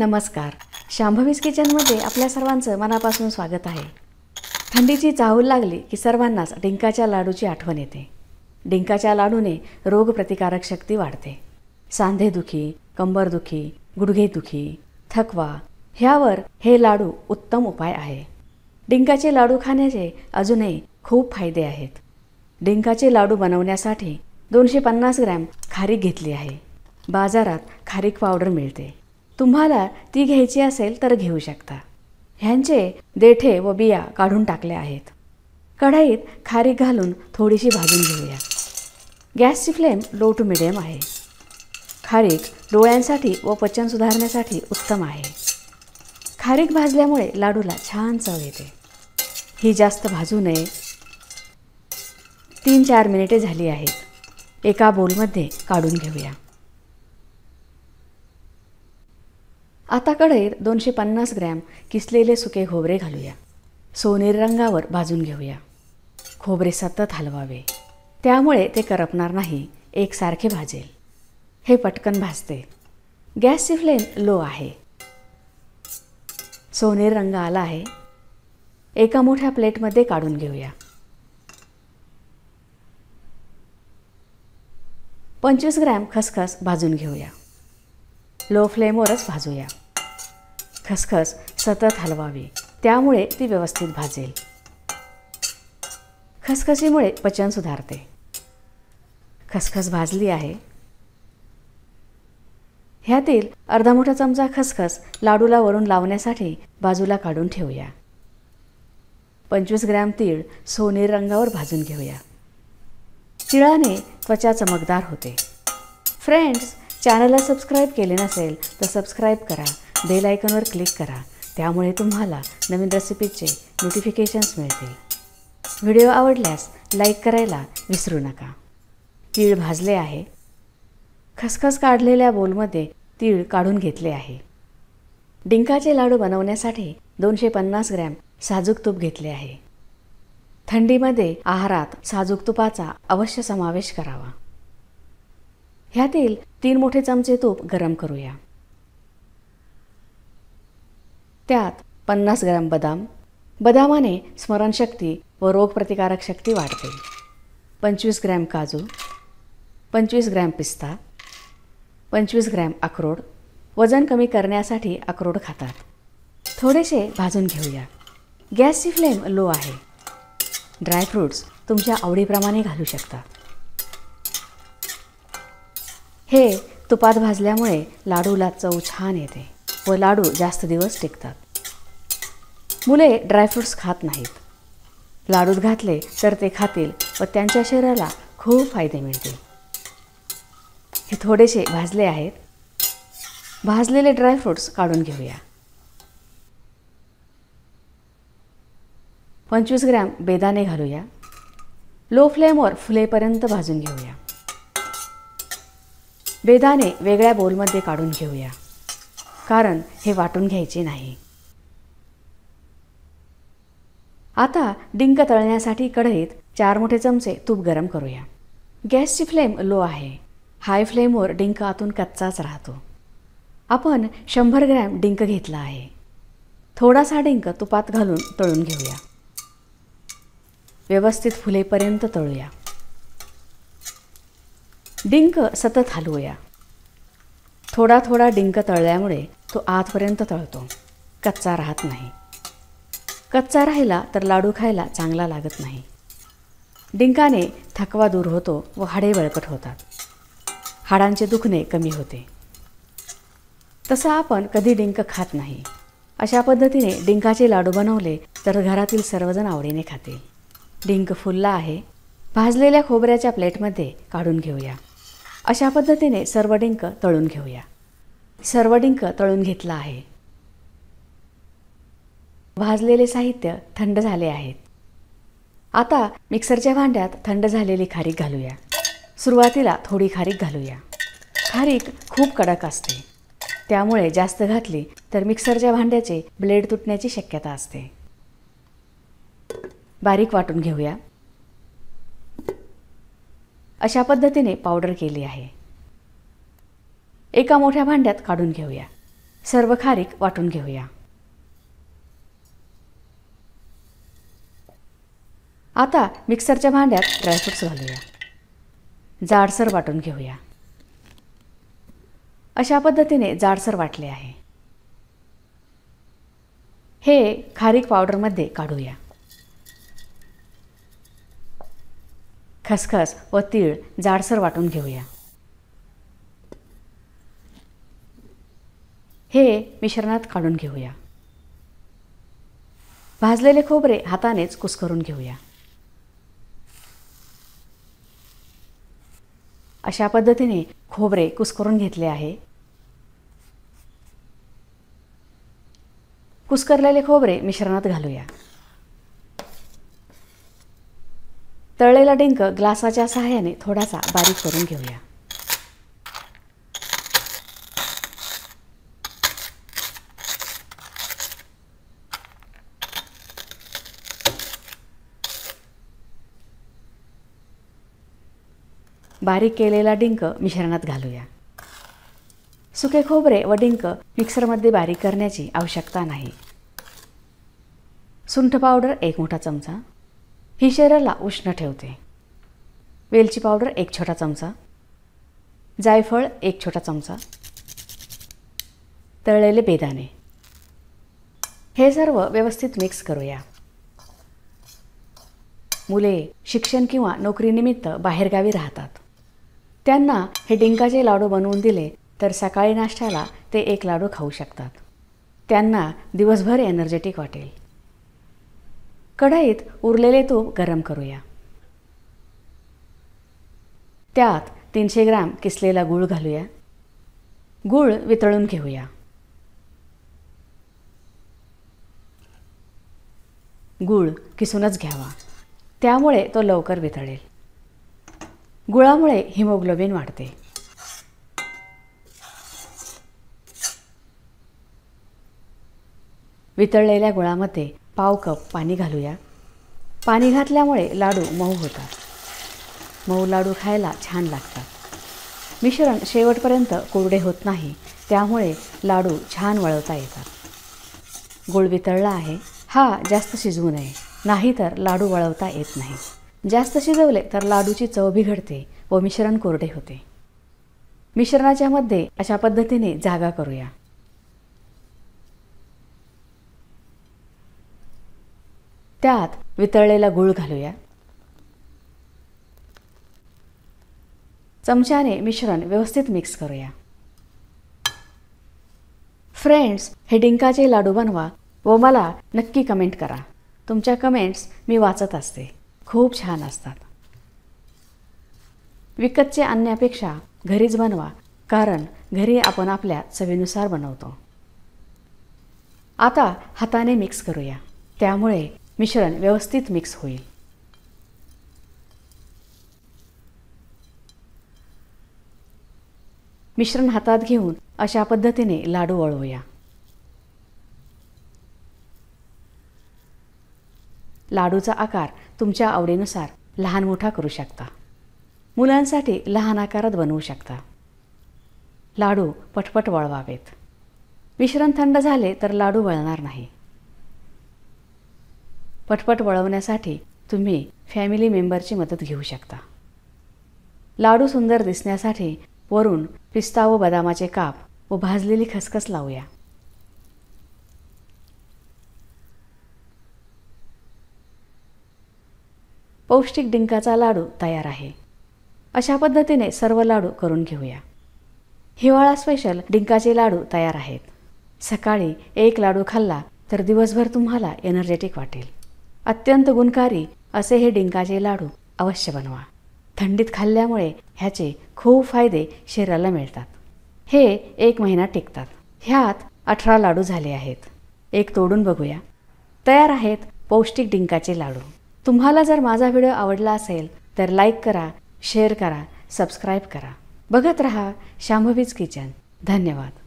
नमस्कार शांभवीस किचनमध्ये आपल्या सर्वांचं मनापासून स्वागत आहे थंडीची चाहूल लागली की सर्वांनाच डिंकाच्या लाडूची आठवण येते डिंकाच्या लाडूने रोगप्रतिकारक शक्ती वाढते सांधेदुखी कंबरदुखी गुडघेदुखी थकवा ह्यावर हे लाडू उत्तम उपाय आहे डिंकाचे लाडू खाण्याचे अजूनही खूप फायदे आहेत डिंकाचे लाडू बनवण्यासाठी दोनशे पन्नास ग्रॅम खारीक घेतली आहे बाजारात खारीक पावडर मिळते तुम्हाला ती घ्यायची असेल तर घेऊ शकता ह्यांचे देठे व बिया काढून टाकल्या आहेत कढईत खारीक घालून थोडीशी भाजून घेऊया गॅसची फ्लेम लो टू मिडियम आहे खारीक डोळ्यांसाठी व पचन सुधारण्यासाठी उत्तम आहे खारीक भाजल्यामुळे लाडूला छान चव येते ही जास्त भाजू नये तीन चार मिनिटे झाली आहेत एका बोलमध्ये काढून घेऊया आता कढईत दोनशे पन्नास ग्रॅम किसलेले सुके खोबरे घालूया सोनेरी रंगावर भाजून घेऊया खोबरे सतत हलवावे त्यामुळे ते करपणार नाही एकसारखे भाजेल हे पटकन भाजते गॅसची फ्लेम लो आहे सोनेरी रंग आला आहे एका मोठ्या प्लेटमध्ये काढून घेऊया पंचवीस ग्रॅम खसखस भाजून घेऊया लो फ्लेमवरच भाजूया खसखस सतत हलवावी त्यामुळे ती व्यवस्थित भाजेल खसखसीमुळे पचन सुधारते खसखस भाजली आहे ह्यातील अर्धा मोठा चमचा खसखस लाडूला वरून लावण्यासाठी बाजूला काढून ठेवूया पंचवीस ग्रॅम तीळ सोनेरी रंगावर भाजून घेऊया तिळाने त्वचा चमकदार होते फ्रेंड्स चॅनलला सबस्क्राईब केले नसेल तर सबस्क्राईब करा बेल आयकॉनवर क्लिक करा त्यामुळे तुम्हाला नवीन रेसिपीचे नोटिफिकेशन्स मिळतील व्हिडिओ आवडल्यास लाईक करायला विसरू नका तीळ भाजले आहे खसखस काढलेल्या बोलमध्ये तीळ काढून घेतले आहे डिंकाचे लाडू बनवण्यासाठी दोनशे पन्नास ग्रॅम साजूक तूप घेतले आहे थंडीमध्ये आहारात साजूक तुपाचा अवश्य समावेश करावा ह्यातील तीन मोठे चमचे तूप गरम करूया त्यात पन्नास ग्रॅम बदाम बदामाने स्मरणशक्ती व रोगप्रतिकारक शक्ती वाढते पंचवीस ग्रॅम काजू पंचवीस ग्रॅम पिस्ता पंचवीस ग्रॅम अक्रोड वजन कमी करण्यासाठी अक्रोड खातात थोडेसे भाजून घेऊया गॅसची फ्लेम लो आहे ड्रायफ्रूट्स तुमच्या आवडीप्रमाणे घालू शकता हे तुपात भाजल्यामुळे लाडूला चव छान येते व लाडू जास्त दिवस टिकतात मुले ड्रायफ्रूट्स खात नाहीत लाडूत घातले तर ते खातील व त्यांच्या शरीराला खूप फायदे मिळतील हे थोडेसे भाजले आहेत भाजलेले ड्रायफ्रूट्स काढून घेऊया पंचवीस ग्रॅम बेदाणे घालूया लो फ्लेमवर फुलेपर्यंत भाजून घेऊया बेदाणे वेगळ्या बोलमध्ये काढून घेऊया कारण हे वाटून घ्यायचे नाही आता डिंक तळण्यासाठी कढईत चार मोठे चमचे तूप गरम करूया गॅसची फ्लेम लो आहे हाय फ्लेमवर डिंक आतून कच्चाच राहतो आपण शंभर ग्रॅम डिंक घेतला आहे थोडासा डिंक तुपात घालून तळून घेऊया व्यवस्थित फुलेपर्यंत तळूया डिंक सतत हलवूया थोडा थोडा डिंक तळल्यामुळे तो आतपर्यंत तळतो कच्चा राहत नाही कच्चा राहिला तर लाडू खायला चांगला लागत नाही डिंकाने थकवा दूर होतो व हाडे बळकट होतात हाडांचे दुखणे कमी होते तसं आपण कधी डिंक खात नाही अशा पद्धतीने डिंकाचे लाडू बनवले तर घरातील सर्वजण आवडीने खाते डिंक फुलला आहे भाजलेल्या खोबऱ्याच्या प्लेटमध्ये काढून घेऊया अशा पद्धतीने सर्व डिंक तळून घेऊया सर्व डिंक तळून घेतला आहे भाजलेले साहित्य थंड झाले आहेत आता मिक्सरच्या भांड्यात थंड झालेली खारीक घालूया सुरुवातीला थोडी खारीक घालूया खारीक खूप कडक असते त्यामुळे जास्त घातली तर मिक्सरच्या भांड्याचे ब्लेड तुटण्याची शक्यता असते बारीक वाटून घेऊया अशा पद्धतीने पावडर केली आहे एका मोठ्या भांड्यात काढून घेऊया सर्व खारीक वाटून घेऊया आता मिक्सरच्या भांड्यात ड्रायफ्रुट्स घालूया जाडसर वाटून घेऊया अशा पद्धतीने जाडसर वाटले आहे हे खारीक पावडरमध्ये काढूया खसखस व तीळ जाडसर वाटून घेऊया हे मिश्रणात काढून घेऊया भाजलेले खोबरे हातानेच कुस्करून घेऊया अशा पद्धतीने खोबरे कुस्करून घेतले आहे कुस्करलेले खोबरे मिश्रणात घालूया तळलेला डिंक ग्लासाच्या सहाय्याने थोडासा बारीक करून घेऊया बारीक केलेला डिंक मिश्रणात घालूया सुके खोबरे व डिंक मिक्सरमध्ये बारीक करण्याची आवश्यकता नाही सुंठ पावडर एक मोठा चमचा ही शरीराला उष्ण ठेवते वेलची पावडर एक छोटा चमचा जायफळ एक छोटा चमचा तळलेले बेदाणे हे सर्व व्यवस्थित मिक्स करूया मुले शिक्षण किंवा नोकरीनिमित्त बाहेरगावी राहतात त्यांना हे डिंकाचे लाडू बनवून दिले तर सकाळी नाश्त्याला ते एक लाडू खाऊ शकतात त्यांना दिवसभर एनर्जेटिक वाटेल कढईत उरलेले तूप गरम करूया त्यात तीनशे ग्राम किसलेला गूळ घालूया गूळ वितळून घेऊया गूळ किसूनच घ्यावा त्यामुळे तो लवकर वितळेल गुळामुळे हिमोग्लोबिन वाढते वितळलेल्या गुळामध्ये पाव कप पाणी घालूया पाणी घातल्यामुळे लाडू मऊ होतात मऊ लाडू खायला छान लागतात मिश्रण शेवटपर्यंत कोरडे होत नाही त्यामुळे लाडू छान वळवता येतात गुळ वितळला आहे हा जास्त शिजवू नये नाहीतर लाडू वळवता येत नाही जास्त शिजवले तर लाडूची चव बिघडते व मिश्रण कोरडे होते मिश्रणाच्या मध्ये अशा पद्धतीने जागा करूया त्यात वितळलेला गूळ घालूया चमच्याने मिश्रण व्यवस्थित मिक्स करूया फ्रेंड्स हे डिंकाचे लाडू बनवा व मला नक्की कमेंट करा तुमच्या कमेंट्स मी वाचत असते खूप छान असतात विकतचे आणण्यापेक्षा घरीच बनवा कारण घरी आपण आपल्या चवीनुसार बनवतो आता हाताने मिक्स करूया त्यामुळे मिश्रण व्यवस्थित मिक्स होईल मिश्रण हातात घेऊन अशा पद्धतीने लाडू वळवूया लाडूचा आकार तुमच्या आवडीनुसार लहान मोठा करू शकता मुलांसाठी लहान आकारात बनवू शकता लाडू पटपट वळवावेत मिश्रण थंड झाले तर लाडू वळणार नाही पटपट वळवण्यासाठी तुम्ही फॅमिली मेंबरची मदत घेऊ शकता लाडू सुंदर दिसण्यासाठी वरून पिस्ता व बदामाचे काप व भाजलेली खसखस लावूया पौष्टिक डिंकाचा लाडू तयार आहे अशा पद्धतीने सर्व लाडू करून घेऊया हिवाळा स्पेशल डिंकाचे लाडू तयार आहेत सकाळी एक लाडू खाल्ला तर दिवसभर तुम्हाला एनर्जेटिक वाटेल अत्यंत गुणकारी असे हे डिंकाचे लाडू अवश्य बनवा थंडीत खाल्ल्यामुळे ह्याचे खूप फायदे शरीराला मिळतात हे एक महिना टिकतात ह्यात अठरा लाडू झाले आहेत एक तोडून बघूया तयार आहेत पौष्टिक डिंकाचे लाडू तुम्हाला जर माझा व्हिडिओ आवडला असेल तर लाईक करा शेअर करा सबस्क्राईब करा बघत रहा शांभवीज किचन धन्यवाद